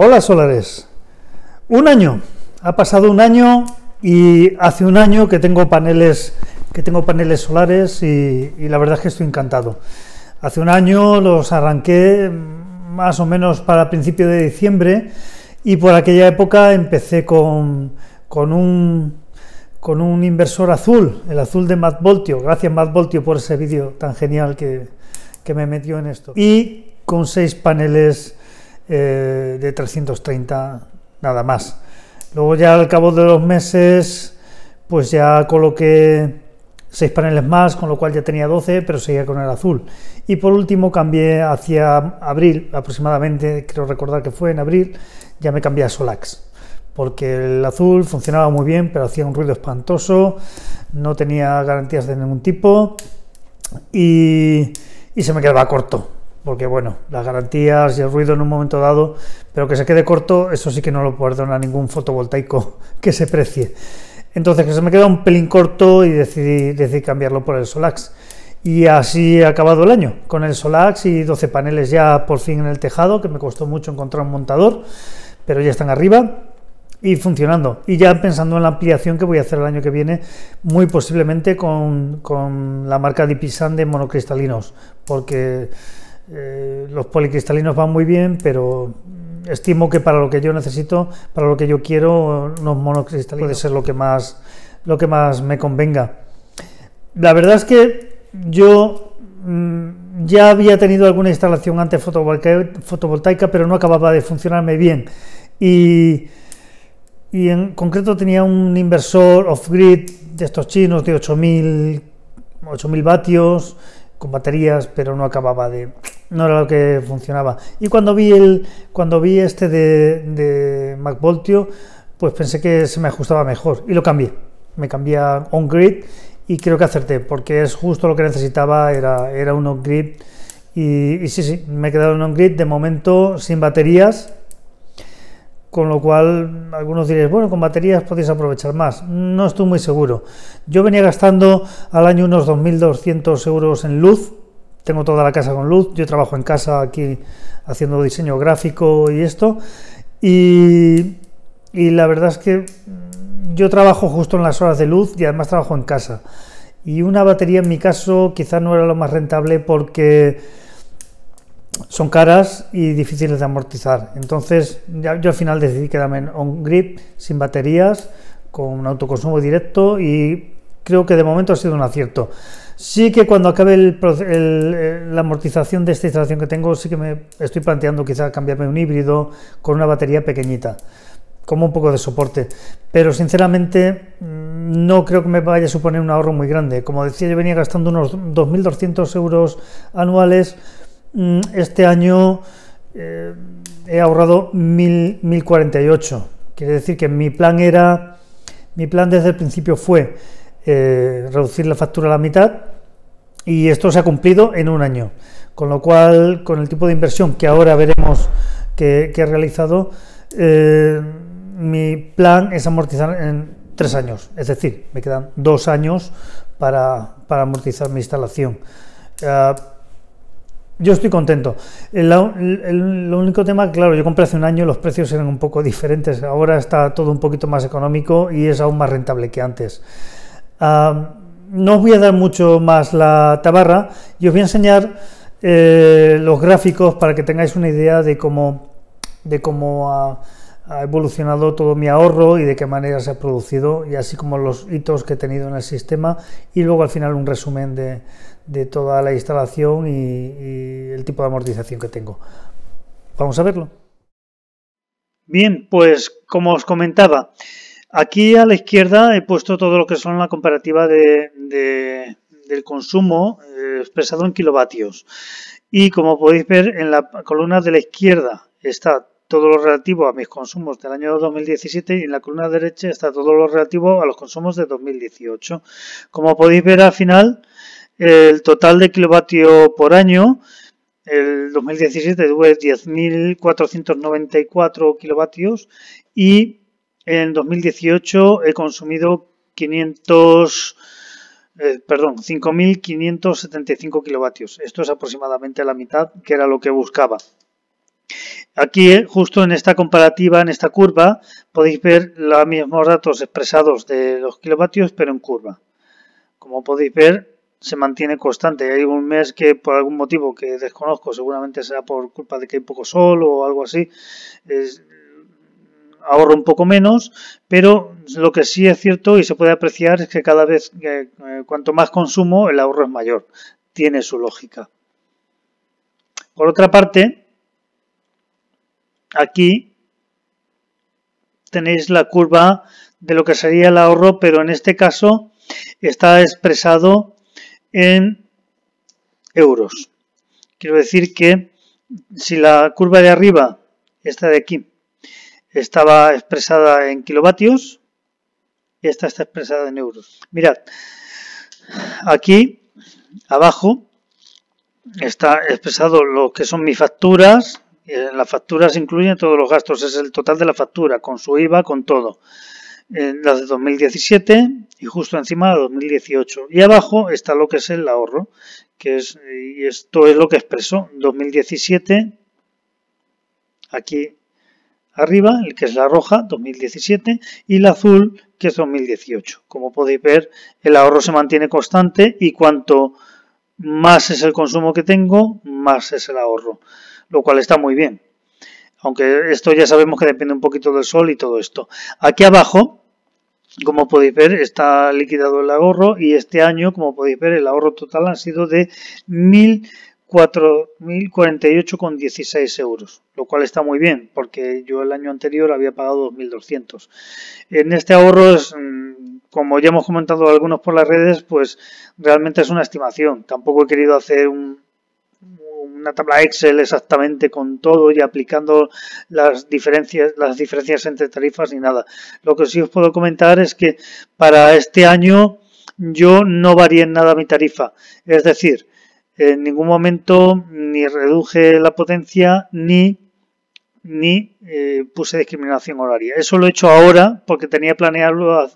Hola Solares. Un año. Ha pasado un año y hace un año que tengo paneles que tengo paneles solares y, la verdad es que estoy encantado. Hace un año los arranqué más o menos para principio de diciembre y por aquella época empecé con, con un con un inversor azul, el azul de Matt Voltio. Gracias Matt Voltio por ese vídeo tan genial que, que me metió en esto. Y con seis paneles eh, de 330 nada más. Luego ya al cabo de los meses, pues ya coloqué seis paneles más, con lo cual ya tenía 12, pero seguía con el azul. Y por último cambié hacia abril, aproximadamente, creo recordar que fue en abril, ya me cambié a Solax porque el azul funcionaba muy bien, pero hacía un ruido espantoso, no tenía garantías de ningún tipo y se me quedaba corto porque bueno, las garantías y el ruido en un momento dado, pero que se quede corto, eso sí que no lo perdona ningún fotovoltaico que se precie. Entonces, que se me queda un pelín corto y decidí, decidí cambiarlo por el Solax. Y así ha acabado el año, con el Solax y 12 paneles ya por fin en el tejado, que me costó mucho encontrar un montador, pero ya están arriba y funcionando. Y ya pensando en la ampliación que voy a hacer el año que viene, muy posiblemente con, con la marca Dipisan de monocristalinos, porque eh, los policristalinos van muy bien, pero estimo que para lo que yo necesito, para lo que yo quiero, unos monocristalinos puede ser lo que más, lo que más me convenga. La verdad es que yo mm, ya había tenido alguna instalación antes fotovoltaica, pero no acababa de funcionarme bien. Y, y en concreto tenía un inversor off-grid de estos chinos de 8000 8000 vatios con baterías, pero no acababa de, no era lo que funcionaba. Y cuando vi el, cuando vi este de, de MacVoltio, pues pensé que se me ajustaba mejor y lo cambié. Me cambié a grid y creo que acerté, porque es justo lo que necesitaba, era, era un on-grid. Y, sí, sí, me he quedado en on-grid de momento sin baterías, con lo cual algunos diréis, bueno, con baterías podéis aprovechar más. No estoy muy seguro. Yo venía gastando al año unos 2.200 euros en luz tengo toda la casa con luz, yo trabajo en casa aquí haciendo diseño gráfico y esto, y, la verdad es que yo trabajo justo en las horas de luz y además trabajo en casa. Y una batería en mi caso quizá no era lo más rentable porque son caras y difíciles de amortizar. Entonces yo al final decidí quedarme en on grip, sin baterías, con autoconsumo directo y creo que de momento ha sido un acierto. Sí que cuando acabe eh, la amortización de esta instalación que tengo, sí que me estoy planteando quizá cambiarme un híbrido con una batería pequeñita, como un poco de soporte. Pero sinceramente mm, no creo que me vaya a suponer un ahorro muy grande. Como decía, yo venía gastando unos 2.200 euros anuales. Mm, este año eh, he ahorrado 1.048. Quiere decir que mi plan era, mi plan desde el principio fue eh, reducir la factura a la mitad y esto se ha cumplido en un año. Con lo cual, con el tipo de inversión que ahora veremos que, ha he realizado, eh, mi plan es amortizar en tres años, es decir, me quedan dos años para, amortizar mi instalación. Ah, yo estoy contento. El, único tema, claro, yo compré hace un año, los precios eran un poco diferentes. Ahora está todo un poquito más económico y es aún más rentable que antes. Ah, no os voy a dar mucho más la tabarra y os voy a enseñar eh, los gráficos para que tengáis una idea de cómo, ha, evolucionado todo mi ahorro y de qué manera se ha producido y así como los hitos que he tenido en el sistema y luego al final un resumen de, toda la instalación y el tipo de amortización que tengo. Vamos a verlo. Bien, pues como os comentaba, Aquí a la izquierda he puesto todo lo que son la comparativa de, del consumo eh, expresado en kilovatios. Y como podéis ver en la columna de la izquierda está todo lo relativo a mis consumos del año 2017 y en la columna derecha está todo lo relativo a los consumos de 2018. Como podéis ver al final, el total de kilovatios por año, el 2017 tuve 10.494 kilovatios y en 2018 he consumido 500, 5.575 eh, kilovatios. Esto es aproximadamente la mitad que era lo que buscaba. Aquí, eh, justo en esta comparativa, en esta curva, podéis ver los mismos datos expresados de los kilovatios, pero en curva. Como podéis ver, se mantiene constante. Hay un mes que por algún motivo que desconozco, seguramente será por culpa de que hay poco sol o algo así, es, ahorro un poco menos, pero lo que sí es cierto y se puede apreciar es que cada vez, eh, cuanto más consumo, el ahorro es mayor. Tiene su lógica. Por otra parte, aquí tenéis la curva de lo que sería el ahorro, pero en este caso está expresado en euros. Quiero decir que si la curva de arriba, esta de aquí, estaba expresada en kilovatios y esta está expresada en euros. Mirad, aquí abajo está expresado lo que son mis facturas. En las facturas incluyen todos los gastos, es el total de la factura, con su IVA, con todo. En Las de 2017 y justo encima la de 2018. Y abajo está lo que es el ahorro, que es, y esto es lo que expresó. 2017, aquí arriba, el que es la roja, 2017, y la azul, que es 2018. Como podéis ver, el ahorro se mantiene constante y cuanto más es el consumo que tengo, más es el ahorro, lo cual está muy bien. Aunque esto ya sabemos que depende un poquito del sol y todo esto. Aquí abajo, como podéis ver, está liquidado el ahorro y este año, como podéis ver, el ahorro total ha sido de 1.000 4.048,16 euros, lo cual está muy bien, porque yo el año anterior había pagado 2.200. En este ahorro, es, mm, como ya hemos comentado algunos por las redes, pues realmente es una estimación. Tampoco he querido hacer una tabla Excel exactamente con todo y aplicando las diferencias, las diferencias entre tarifas ni nada. Lo que sí os puedo comentar es que para este año yo no varié en nada mi tarifa. Es decir, en ningún momento ni reduje la potencia ni, ni eh, puse discriminación horaria. Eso lo he hecho ahora porque tenía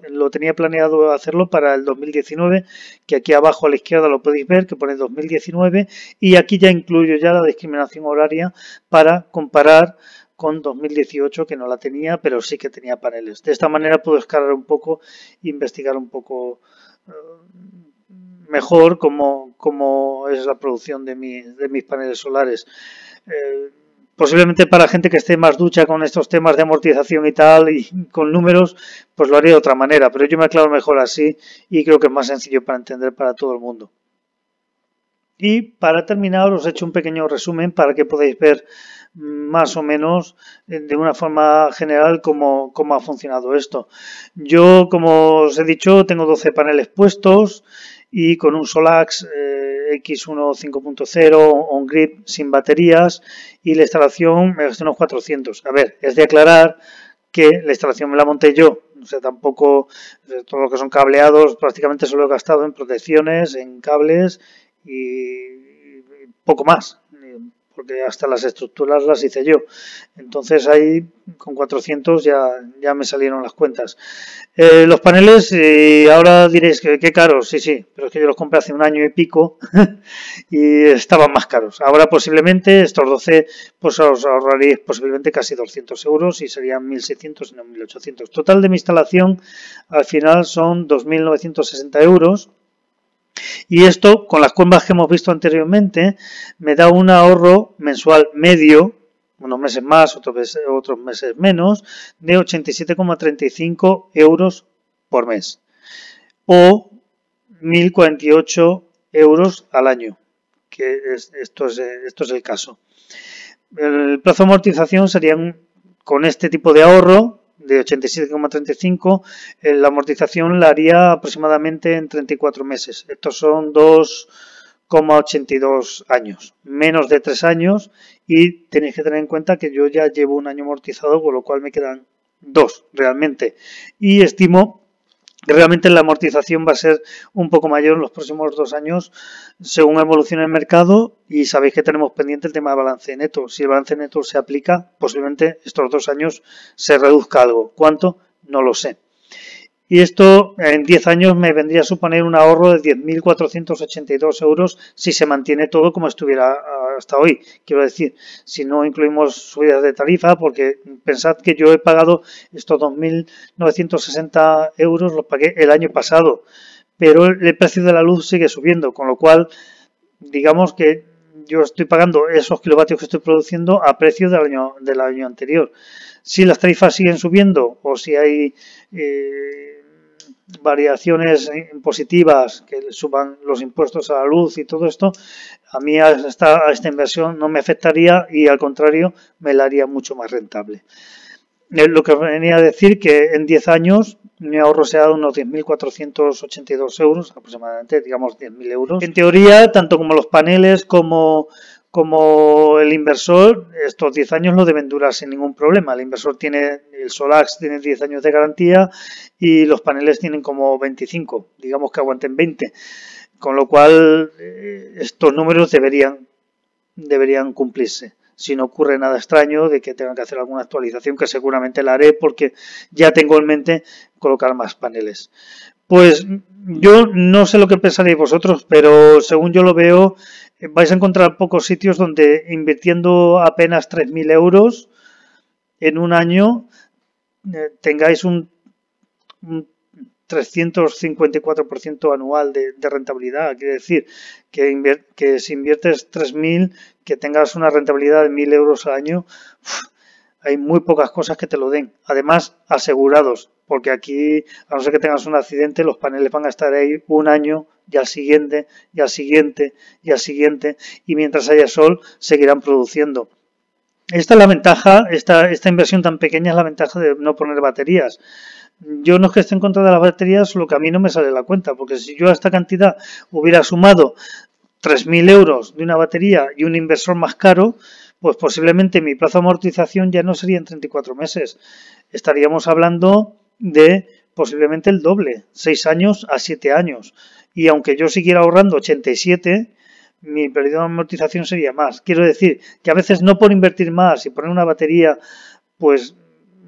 lo tenía planeado hacerlo para el 2019, que aquí abajo a la izquierda lo podéis ver, que pone 2019, y aquí ya incluyo ya la discriminación horaria para comparar con 2018 que no la tenía, pero sí que tenía paneles. De esta manera puedo escalar un poco, investigar un poco. Eh, mejor como es la producción de, de mis paneles solares. Eh, posiblemente para gente que esté más ducha con estos temas de amortización y tal, y con números, pues lo haría de otra manera, pero yo me aclaro mejor así y creo que es más sencillo para entender para todo el mundo. Y para terminar os he hecho un pequeño resumen para que podáis ver más o menos eh, de una forma general cómo, cómo ha funcionado esto. Yo, como os he dicho, tengo 12 paneles puestos y con un Solax eh, X1 5.0 on grip sin baterías y la instalación me gastó unos 400. A ver, es de aclarar que la instalación me la monté yo, o sea, tampoco todo lo que son cableados prácticamente solo he gastado en protecciones, en cables y poco más porque hasta las estructuras las hice yo. Entonces ahí con 400 ya, ya me salieron las cuentas. Eh, los paneles, y eh, ahora diréis que qué caros, sí, sí, pero es que yo los compré hace un año y pico y estaban más caros. Ahora posiblemente estos 12 pues os ahorraréis posiblemente casi 200 euros y serían 1600 y no 1800. Total de mi instalación al final son 2960 euros y esto, con las cuotas que hemos visto anteriormente, me da un ahorro mensual medio, unos meses más, otros meses, menos, de 87,35 euros por mes o 1.048 euros al año, que es, esto, es, esto es el caso. El plazo de amortización sería con este tipo de ahorro de 87,35, eh, la amortización la haría aproximadamente en 34 meses. Estos son 2,82 años, menos de 3 años y tenéis que tener en cuenta que yo ya llevo un año amortizado, con lo cual me quedan 2 realmente. Y estimo Realmente la amortización va a ser un poco mayor en los próximos dos años según evolucione el mercado y sabéis que tenemos pendiente el tema de balance neto. Si el balance neto se aplica, posiblemente estos dos años se reduzca algo. ¿Cuánto? No lo sé. Y esto en 10 años me vendría a suponer un ahorro de 10.482 euros si se mantiene todo como estuviera hasta hoy. Quiero decir, si no incluimos subidas de tarifa, porque pensad que yo he pagado estos 2.960 euros, los pagué el año pasado, pero el precio de la luz sigue subiendo, con lo cual, digamos que yo estoy pagando esos kilovatios que estoy produciendo a precio del año, del año anterior. Si las tarifas siguen subiendo o si hay... Eh, variaciones positivas que suban los impuestos a la luz y todo esto, a mí esta, esta inversión no me afectaría y al contrario me la haría mucho más rentable. Eh, lo que venía a decir que en 10 años mi ahorro se ha dado unos 10.482 euros, aproximadamente, digamos 10.000 euros. En teoría, tanto como los paneles como como el inversor, estos 10 años no deben durar sin ningún problema. El inversor tiene, el Solax tiene 10 años de garantía y los paneles tienen como 25, digamos que aguanten 20. Con lo cual, eh, estos números deberían, deberían cumplirse. Si no ocurre nada extraño de que tengan que hacer alguna actualización, que seguramente la haré porque ya tengo en mente colocar más paneles. Pues yo no sé lo que pensaréis vosotros, pero según yo lo veo, eh, vais a encontrar pocos sitios donde invirtiendo apenas 3.000 euros en un año eh, tengáis un, 354% anual de, rentabilidad. Quiere decir que, si inviertes 3.000, que tengas una rentabilidad de 1.000 euros al año, hay muy pocas cosas que te lo den. Además, asegurados porque aquí, a no ser que tengas un accidente, los paneles van a estar ahí un año y al siguiente, y al siguiente, y al siguiente, y mientras haya sol seguirán produciendo. Esta es la ventaja, esta, esta inversión tan pequeña es la ventaja de no poner baterías. Yo no es que esté en contra de las baterías, solo que a mí no me sale la cuenta, porque si yo a esta cantidad hubiera sumado 3.000 euros de una batería y un inversor más caro, pues posiblemente mi plazo de amortización ya no sería en 34 meses. Estaríamos hablando de posiblemente el doble, 6 años a 7 años. Y aunque yo siguiera ahorrando 87, mi periodo de amortización sería más. Quiero decir que a veces no por invertir más y poner una batería, pues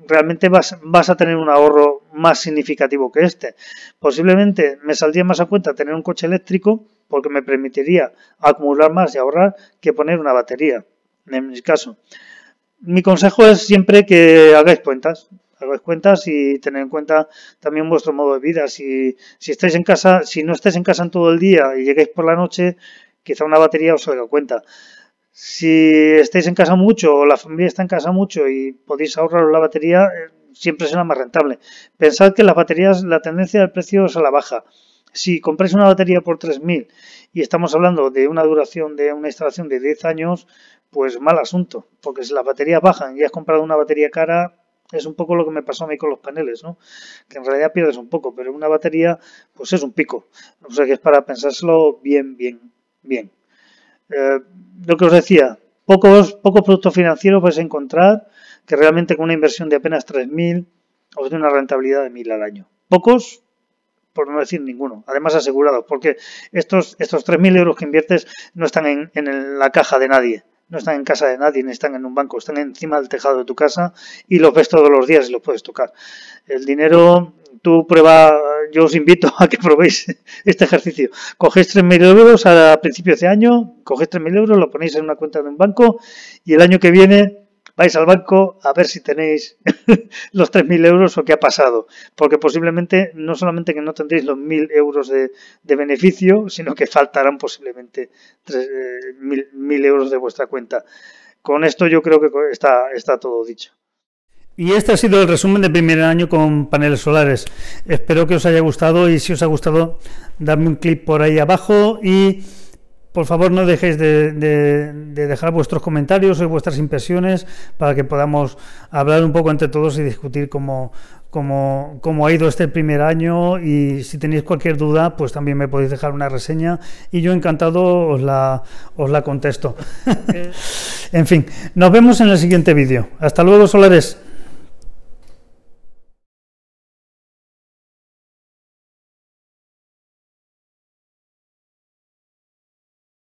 realmente vas, vas a tener un ahorro más significativo que este. Posiblemente me saldría más a cuenta tener un coche eléctrico porque me permitiría acumular más y ahorrar que poner una batería, en mi caso. Mi consejo es siempre que hagáis cuentas, hagáis cuentas y tened en cuenta también vuestro modo de vida. Si, si estáis en casa, si no estáis en casa en todo el día y llegáis por la noche, quizá una batería os haga cuenta. Si estáis en casa mucho o la familia está en casa mucho y podéis ahorrar la batería, eh, siempre será más rentable. Pensad que las baterías, la tendencia del precio es a la baja. Si compráis una batería por 3.000 y estamos hablando de una duración de una instalación de 10 años, pues mal asunto, porque si las baterías bajan y has comprado una batería cara, es un poco lo que me pasó a mí con los paneles, ¿no? Que en realidad pierdes un poco, pero una batería, pues es un pico. No sé que es para pensárselo bien, bien, bien. Eh, lo que os decía, pocos, pocos productos financieros vais a encontrar que realmente con una inversión de apenas 3.000 os dé una rentabilidad de 1.000 al año. Pocos, por no decir ninguno, además asegurados, porque estos, estos 3.000 euros que inviertes no están en, en la caja de nadie, no están en casa de nadie, ni están en un banco, están encima del tejado de tu casa y los ves todos los días y los puedes tocar. El dinero, tú prueba, yo os invito a que probéis este ejercicio. Cogéis 3.000 euros a principios de año, cogéis 3.000 euros, lo ponéis en una cuenta de un banco y el año que viene vais al banco a ver si tenéis los 3.000 euros o qué ha pasado, porque posiblemente no solamente que no tendréis los 1.000 euros de, beneficio, sino que faltarán posiblemente 3.000 eh, euros de vuestra cuenta. Con esto yo creo que está, está todo dicho. Y este ha sido el resumen de primer año con paneles solares. Espero que os haya gustado y si os ha gustado, dadme un clic por ahí abajo y por favor, no dejéis de, dejar vuestros comentarios o vuestras impresiones para que podamos hablar un poco entre todos y discutir cómo, ha ido este primer año. Y si tenéis cualquier duda, pues también me podéis dejar una reseña y yo encantado os la, os la contesto. en fin, nos vemos en el siguiente vídeo. Hasta luego, Solares.